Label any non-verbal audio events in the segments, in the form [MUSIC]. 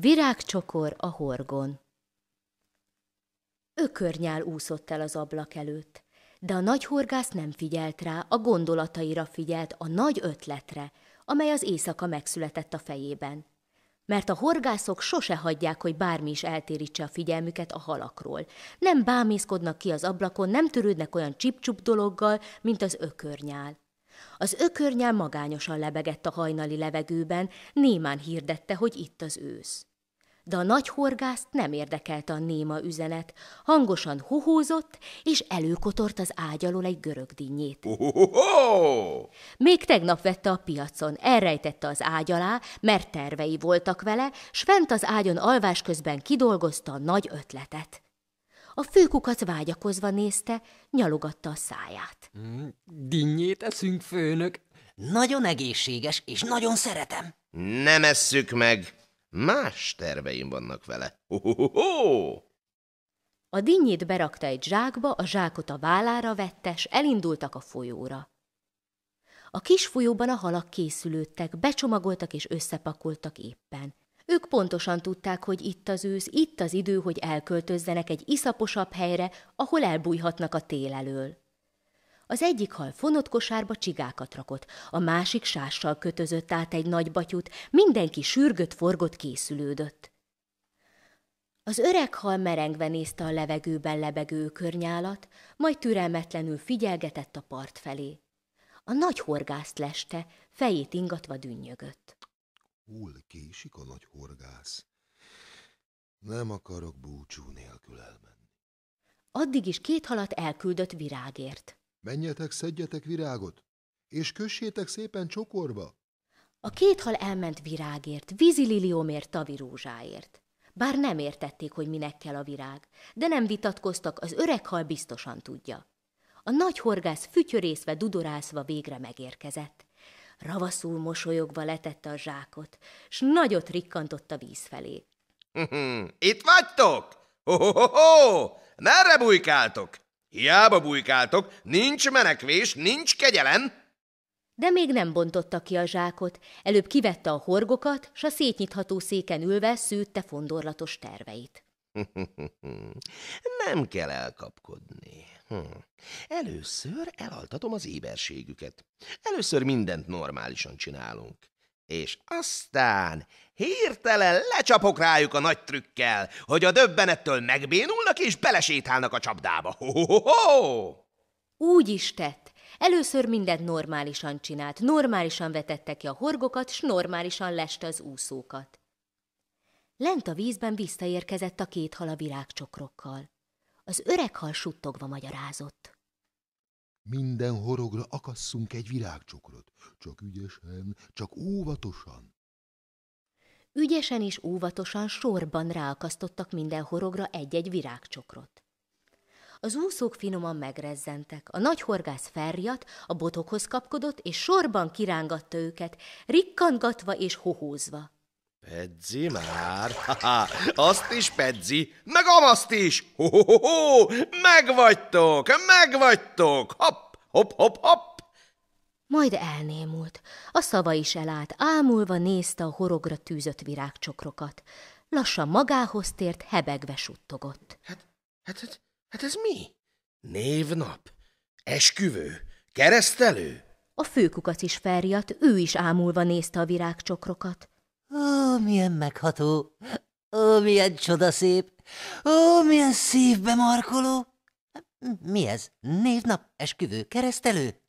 Virágcsokor a horgon. Ökörnyál úszott el az ablak előtt, de a nagy horgász nem figyelt rá, a gondolataira figyelt, a nagy ötletre, amely az éjszaka megszületett a fejében. Mert a horgászok sose hagyják, hogy bármi is eltérítse a figyelmüket a halakról. Nem bámészkodnak ki az ablakon, nem törődnek olyan csipcsup dologgal, mint az ökörnyál. Az ökörnyel magányosan lebegett a hajnali levegőben, némán hirdette, hogy itt az ősz. De a nagy horgászt nem érdekelte a néma üzenet, hangosan huhózott, és előkotort az ágy alól egy görög dinnyét. Még tegnap vette a piacon, elrejtette az ágy alá, mert tervei voltak vele, s fent az ágyon alvás közben kidolgozta a nagy ötletet. A főkukat vágyakozva nézte, nyalogatta a száját. Mm, dinnyét eszünk, főnök. Nagyon egészséges, és nagyon szeretem. Nem esszük meg. Más terveim vannak vele. Ho-ho-ho! A dinnyét berakta egy zsákba, a zsákot a vállára vette, s elindultak a folyóra. A kis folyóban a halak készülődtek, becsomagoltak és összepakoltak éppen. Ők pontosan tudták, hogy itt az ősz, itt az idő, hogy elköltözzenek egy iszaposabb helyre, ahol elbújhatnak a tél elől. Az egyik hal fonott kosárba csigákat rakott, a másik sással kötözött át egy nagy batyut, mindenki sürgött, forgott, készülődött. Az öreg hal merengve nézte a levegőben lebegő környálat, majd türelmetlenül figyelgetett a part felé. A nagy horgászt leste, fejét ingatva dünnyögött. Hull késik a nagy horgász. Nem akarok búcsú nélkül elmenni. Addig is két halat elküldött virágért. Menjetek, szedjetek virágot, és kössétek szépen csokorba. A két hal elment virágért, vízililiomért, tavirózsáért. Bár nem értették, hogy minek kell a virág, de nem vitatkoztak, az öreg hal biztosan tudja. A nagy horgász fütyörészve, dudorászva végre megérkezett. Ravaszul mosolyogva letette a zsákot, s nagyot rikkantott a víz felé. Itt vagytok? Ho-ho-ho! Merre bujkáltok? Hiába bujkáltok, nincs menekvés, nincs kegyelem! De még nem bontotta ki a zsákot, előbb kivette a horgokat, s a szétnyitható széken ülve szűtte fondorlatos terveit. nem kell elkapkodni. Hmm. Először elaltatom az éberségüket. Először mindent normálisan csinálunk. És aztán hirtelen lecsapok rájuk a nagy trükkel, hogy a döbbenettől megbénulnak és belesétálnak a csapdába. Ho -ho -ho Úgy is tett. Először mindent normálisan csinált, normálisan vetette ki a horgokat, s normálisan leste az úszókat. Lent a vízben visszaérkezett a két hal a virágcsokrokkal. Az öreg hal suttogva magyarázott. Minden horogra akasszunk egy virágcsokrot, csak ügyesen, csak óvatosan. Ügyesen és óvatosan sorban ráakasztottak minden horogra egy-egy virágcsokrot. Az úszók finoman megrezzentek, a nagy horgász felriadt, a botokhoz kapkodott, és sorban kirángatta őket, rikkantgatva és hohózva. Pedzi már? Ha-ha, azt is Pedzi, meg amaszt is! Ho-ho-ho, megvagytok, megvagytok! Hopp, hopp, hop, hopp, hopp! Majd elnémult. A szava is elállt, ámulva nézte a horogra tűzött virágcsokrokat. Lassan magához tért, hebegve suttogott. Hát, hát, hát, hát ez mi? Névnap? Esküvő? Keresztelő? A főkukac is felriadt, ő is ámulva nézte a virágcsokrokat. Ah milyen megható! Ó, milyen csodaszép! Ó, milyen szívbe markoló! Mi ez? Névnap, esküvő, keresztelő?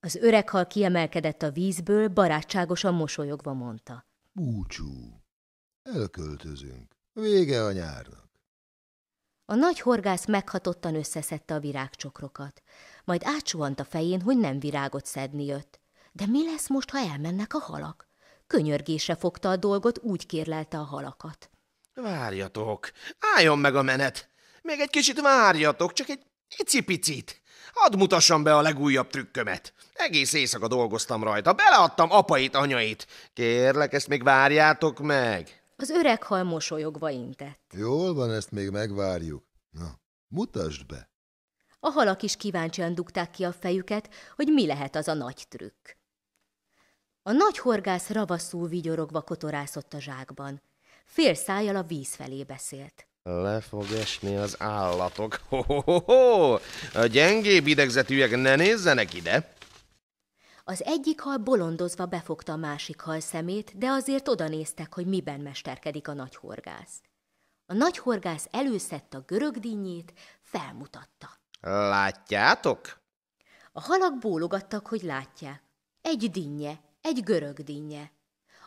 Az öreg hal kiemelkedett a vízből, barátságosan mosolyogva mondta. Búcsú, elköltözünk. Vége a nyárnak. A nagy horgász meghatottan összeszedte a virágcsokrokat, majd átsuhant a fején, hogy nem virágot szedni jött. De mi lesz most, ha elmennek a halak? könyörgése fogta a dolgot, úgy kérlelte a halakat. Várjatok, álljon meg a menet. Még egy kicsit várjatok, csak egy icipicit. Hadd mutassam be a legújabb trükkömet. Egész éjszaka dolgoztam rajta, beleadtam apait, anyait. Kérlek, ezt még várjátok meg. Az öreg hal mosolyogva intett. Jól van, ezt még megvárjuk. Na, mutasd be. A halak is kíváncsian dugták ki a fejüket, hogy mi lehet az a nagy trükk. A nagy horgász ravaszú vigyorogva kotorászott a zsákban. Fél szájjal a víz felé beszélt. Le fog esni az állatok. Ho, ho, ho, ho. A gyengébb idegzetűek ne nézzenek ide! Az egyik hal bolondozva befogta a másik hal szemét, de azért odanéztek, hogy miben mesterkedik a nagy horgász. A nagy horgász előszedte a görögdínyét, felmutatta. Látjátok? A halak bólogattak, hogy látják. Egy dinnye, egy görög dinnye.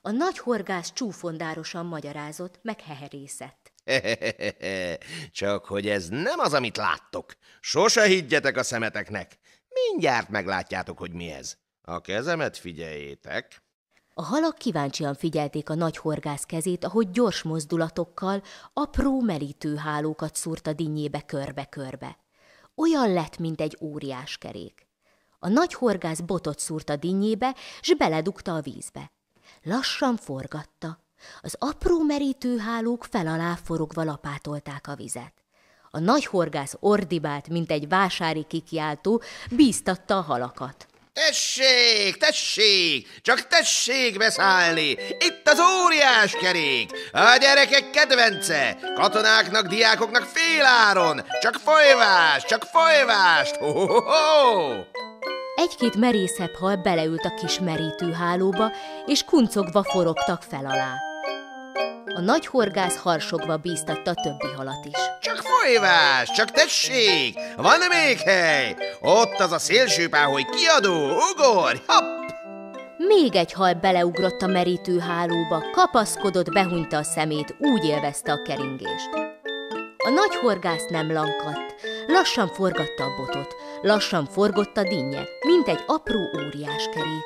A nagy horgász csúfondárosan magyarázott, meg heherészett. [LAUGHS] Csak hogy ez nem az, amit láttok. Sose higgyetek a szemeteknek. Mindjárt meglátjátok, hogy mi ez. A kezemet figyeljétek. A halak kíváncsian figyelték a nagy horgász kezét, ahogy gyors mozdulatokkal apró melítőhálókat hálókat szúrt a dinnyébe körbe-körbe. Olyan lett, mint egy óriás kerék. A nagy horgász botot szúrt a dinnyébe, s beledugta a vízbe. Lassan forgatta. Az apró merítőhálók fel alá forogva lapátolták a vizet. A nagy horgász ordibált, mint egy vásári kikiáltó, bíztatta a halakat. Tessék, tessék, csak tessék beszállni! Itt az óriás kerék! A gyerekek kedvence! Katonáknak, diákoknak féláron! Csak folyvást, csak folyvást! Ho, ho, ho, ho egy-két merészebb hal beleült a kis merítőhálóba, és kuncogva forogtak fel alá. A nagy horgász harsogva bíztatta a többi halat is. Csak folyvás, csak tessék, van -e még hely? Ott az a hogy kiadó, ugorj, hopp! Még egy hal beleugrott a merítőhálóba, kapaszkodott, behunyta a szemét, úgy élvezte a keringést. A nagy horgász nem lankadt, lassan forgatta a botot, Lassan forgott a dinnye, mint egy apró óriáskerék.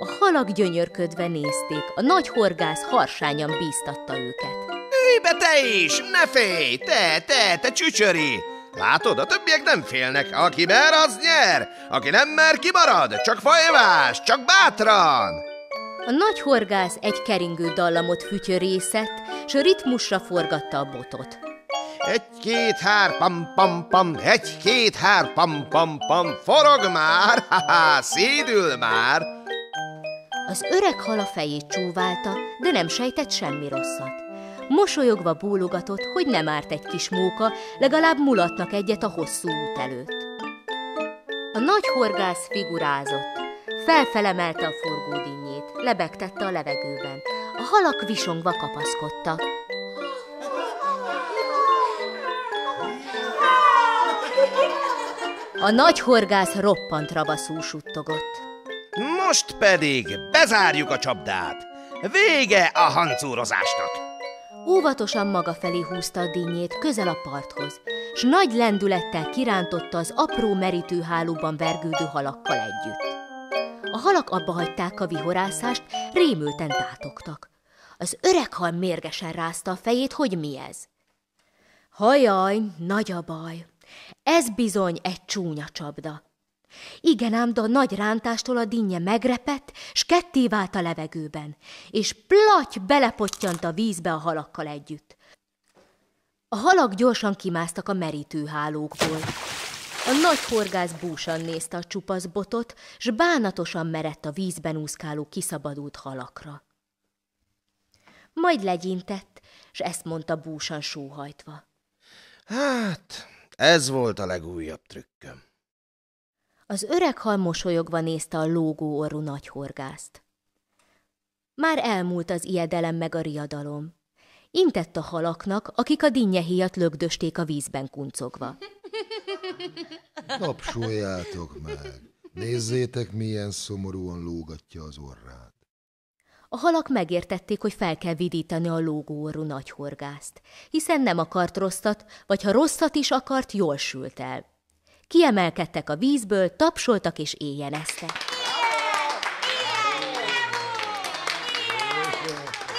A halak gyönyörködve nézték, a nagy horgász harsányan bíztatta őket. Hű, te is! Ne félj! Te, te, te csücsöri! Látod, a többiek nem félnek. Aki mer, az nyer. Aki nem mer, kimarad. Csak fajvás, csak bátran. A nagy horgász egy keringő dallamot fütyörészett, s ritmusra forgatta a botot. Egy, két, hár, pam, pam, pam, egy, két, hár, pam, pam, pam, forog már, [LAUGHS] ha, ha szédül már. Az öreg hal a fejét csúválta, de nem sejtett semmi rosszat. Mosolyogva bólogatott, hogy nem árt egy kis móka, legalább mulatnak egyet a hosszú út előtt. A nagy horgász figurázott. Felfelemelte a forgódinnyét, lebegtette a levegőben. A halak visongva kapaszkodtak. A nagy horgász roppant rabaszú suttogott. Most pedig bezárjuk a csapdát. Vége a hancúrozásnak! Óvatosan maga felé húzta a dinnyét közel a parthoz, s nagy lendülettel kirántotta az apró merítőhálóban vergődő halakkal együtt. A halak abba hagyták a vihorászást, rémülten tátogtak. Az öreg hal mérgesen rázta a fejét, hogy mi ez. Hajaj, nagy a baj, ez bizony egy csúnya csapda. Igen ám, de a nagy rántástól a dinnye megrepett, s ketté vált a levegőben, és platy belepottyant a vízbe a halakkal együtt. A halak gyorsan kimásztak a merítőhálókból. A nagy horgász búsan nézte a csupasz botot, s bánatosan merett a vízben úszkáló kiszabadult halakra. Majd legyintett, s ezt mondta búsan sóhajtva. Hát, ez volt a legújabb trükköm. Az öreg hal mosolyogva nézte a lógó orru horgászt. Már elmúlt az ijedelem meg a riadalom. Intett a halaknak, akik a híjat lögdösték a vízben kuncogva. Napsoljátok meg! Nézzétek, milyen szomorúan lógatja az orrát. A halak megértették, hogy fel kell vidítani a lógóorú nagyhorgászt, hiszen nem akart rosszat, vagy ha rosszat is akart, jól sült el. Kiemelkedtek a vízből, tapsoltak és éjjeneztek.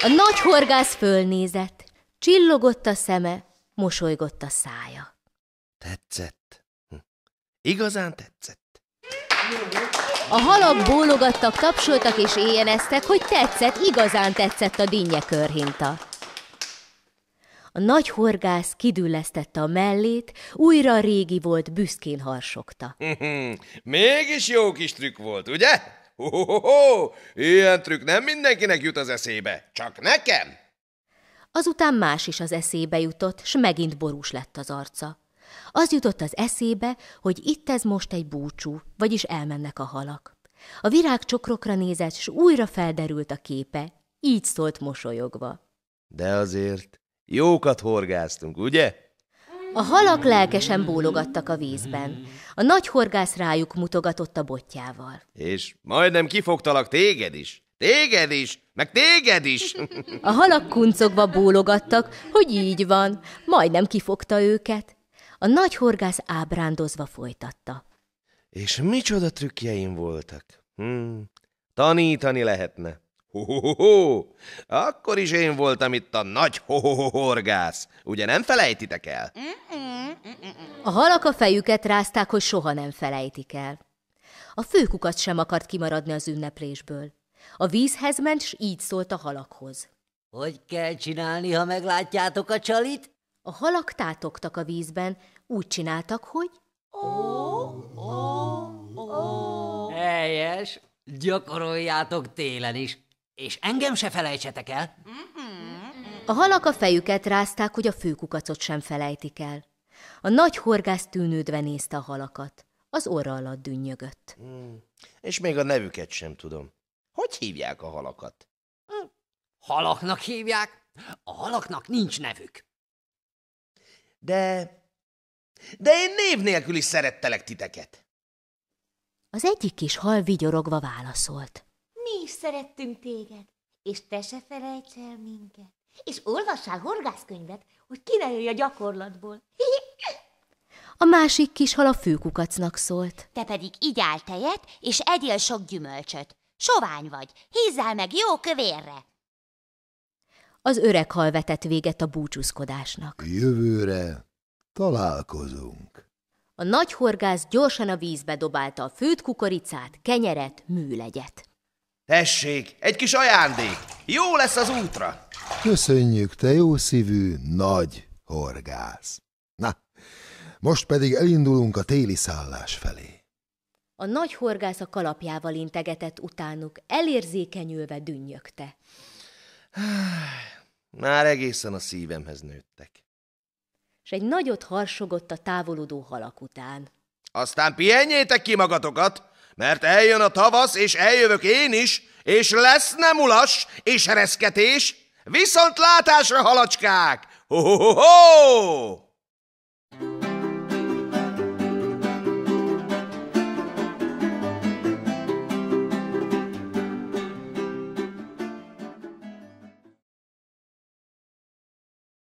A nagy horgász fölnézett, csillogott a szeme, mosolygott a szája. Tetszett. Hm. Igazán tetszett. A halak bólogattak, tapsoltak és éjjeneztek, hogy tetszett, igazán tetszett a dinnye körhinta. A nagy horgász kidüllesztette a mellét, újra régi volt, büszkén harsogta. Mhm. Mégis jó kis trükk volt, ugye? -ho, ilyen trükk nem mindenkinek jut az eszébe, csak nekem. Azután más is az eszébe jutott, s megint borús lett az arca. Az jutott az eszébe, hogy itt ez most egy búcsú, vagyis elmennek a halak. A virágcsokrokra nézett, s újra felderült a képe, így szólt mosolyogva. De azért jókat horgáztunk, ugye? A halak lelkesen bólogattak a vízben. A nagy horgász rájuk mutogatott a botjával. És majdnem kifogtalak téged is. Téged is, meg téged is! A halak kuncogva bólogattak, hogy így van, majdnem kifogta őket. A nagy horgász ábrándozva folytatta. És micsoda trükkjeim voltak. Hmm, tanítani lehetne. Ho-ho-ho-ho! Akkor is én voltam itt a nagy ho horgász. Ugye nem felejtitek el? A halak a fejüket rázták, hogy soha nem felejtik el. A főkukat sem akart kimaradni az ünneplésből. A vízhez ment, s így szólt a halakhoz. Hogy kell csinálni, ha meglátjátok a csalit? A halak tátogtak a vízben, úgy csináltak, hogy... Ó, ó, ó. Helyes, gyakoroljátok télen is, és engem se felejtsetek el. A halak a fejüket rázták, hogy a főkukacot sem felejtik el. A nagy horgász tűnődve nézte a halakat. Az orra alatt dünnyögött. Mm. És még a nevüket sem tudom. Hogy hívják a halakat? Hm. Halaknak hívják? A halaknak nincs nevük. De de én név nélkül is szerettelek titeket. Az egyik kis hal vigyorogva válaszolt. Mi is szerettünk téged, és te se felejts el minket. És olvassál horgászkönyvet, hogy ki ne jöjj a gyakorlatból. [LAUGHS] A másik kis hal a főkukacnak szólt. Te pedig igyál tejet, és egyél sok gyümölcsöt. Sovány vagy, hízzál meg jó kövérre. Az öreg hal vetett véget a búcsúzkodásnak. Jövőre Találkozunk. A nagy horgász gyorsan a vízbe dobálta a főt kukoricát, kenyeret, műlegyet. Tessék, egy kis ajándék! Jó lesz az útra! Köszönjük, te jó szívű, nagy horgász! Na, most pedig elindulunk a téli szállás felé. A nagy horgász a kalapjával integetett utánuk, elérzékenyülve dünnyögte. Már egészen a szívemhez nőttek és egy nagyot harsogott a távolodó halak után. Aztán pihenjétek ki magatokat, mert eljön a tavasz, és eljövök én is, és lesz nem ulas, és reszketés, viszont látásra halacskák! Ho-ho-ho-ho!